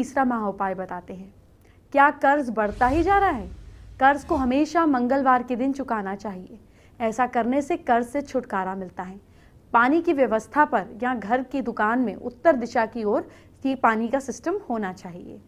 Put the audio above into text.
तीसरा महा उपाय बताते हैं क्या कर्ज बढ़ता ही जा रहा है कर्ज को हमेशा मंगलवार के दिन चुकाना चाहिए ऐसा करने से कर्ज से छुटकारा मिलता है पानी की व्यवस्था पर या घर की दुकान में उत्तर दिशा की ओर की पानी का सिस्टम होना चाहिए